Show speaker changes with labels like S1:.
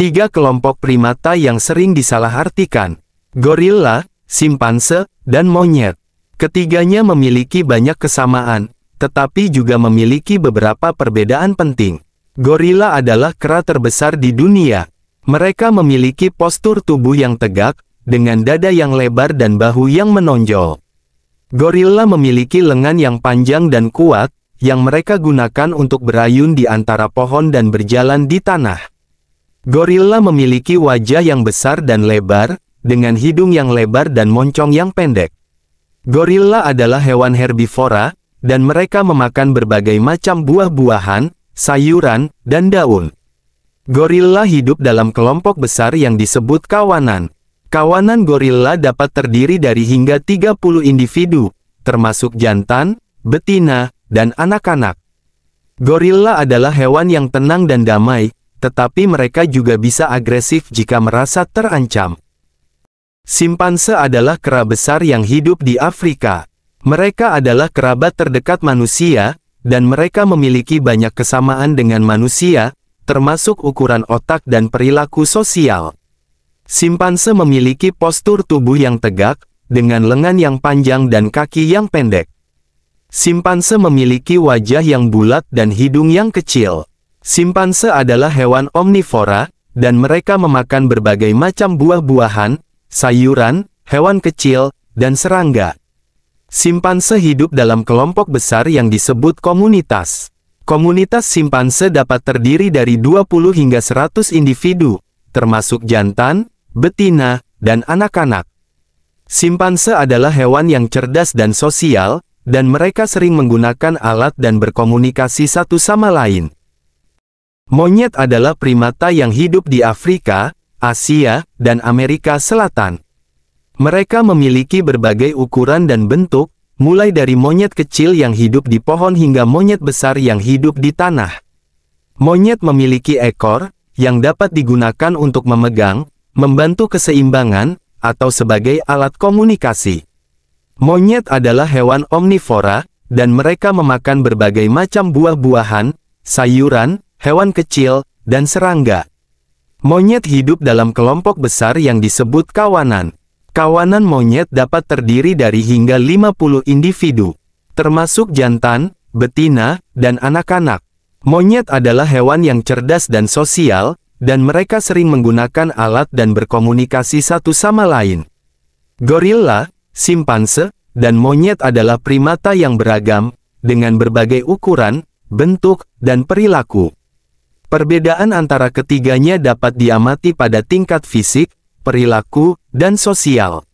S1: Tiga kelompok primata yang sering disalahartikan, gorila, simpanse, dan monyet. Ketiganya memiliki banyak kesamaan, tetapi juga memiliki beberapa perbedaan penting. Gorila adalah kera terbesar di dunia. Mereka memiliki postur tubuh yang tegak, dengan dada yang lebar dan bahu yang menonjol. Gorilla memiliki lengan yang panjang dan kuat, yang mereka gunakan untuk berayun di antara pohon dan berjalan di tanah. Gorilla memiliki wajah yang besar dan lebar, dengan hidung yang lebar dan moncong yang pendek. Gorilla adalah hewan herbivora, dan mereka memakan berbagai macam buah-buahan, sayuran, dan daun. Gorilla hidup dalam kelompok besar yang disebut kawanan. Kawanan gorilla dapat terdiri dari hingga 30 individu, termasuk jantan, betina, dan anak-anak. Gorilla adalah hewan yang tenang dan damai, tetapi mereka juga bisa agresif jika merasa terancam. Simpanse adalah kera besar yang hidup di Afrika. Mereka adalah kerabat terdekat manusia, dan mereka memiliki banyak kesamaan dengan manusia, termasuk ukuran otak dan perilaku sosial. Simpanse memiliki postur tubuh yang tegak, dengan lengan yang panjang dan kaki yang pendek. Simpanse memiliki wajah yang bulat dan hidung yang kecil. Simpanse adalah hewan omnivora, dan mereka memakan berbagai macam buah-buahan, sayuran, hewan kecil, dan serangga. Simpanse hidup dalam kelompok besar yang disebut komunitas. Komunitas simpanse dapat terdiri dari 20 hingga 100 individu, termasuk jantan, betina, dan anak-anak. Simpanse adalah hewan yang cerdas dan sosial, dan mereka sering menggunakan alat dan berkomunikasi satu sama lain. Monyet adalah primata yang hidup di Afrika, Asia, dan Amerika Selatan. Mereka memiliki berbagai ukuran dan bentuk, mulai dari monyet kecil yang hidup di pohon hingga monyet besar yang hidup di tanah. Monyet memiliki ekor, yang dapat digunakan untuk memegang, membantu keseimbangan, atau sebagai alat komunikasi. Monyet adalah hewan omnivora, dan mereka memakan berbagai macam buah-buahan, sayuran, hewan kecil, dan serangga. Monyet hidup dalam kelompok besar yang disebut kawanan. Kawanan monyet dapat terdiri dari hingga 50 individu, termasuk jantan, betina, dan anak-anak. Monyet adalah hewan yang cerdas dan sosial, dan mereka sering menggunakan alat dan berkomunikasi satu sama lain. Gorilla, simpanse, dan monyet adalah primata yang beragam, dengan berbagai ukuran, bentuk, dan perilaku. Perbedaan antara ketiganya dapat diamati pada tingkat fisik, perilaku, dan sosial.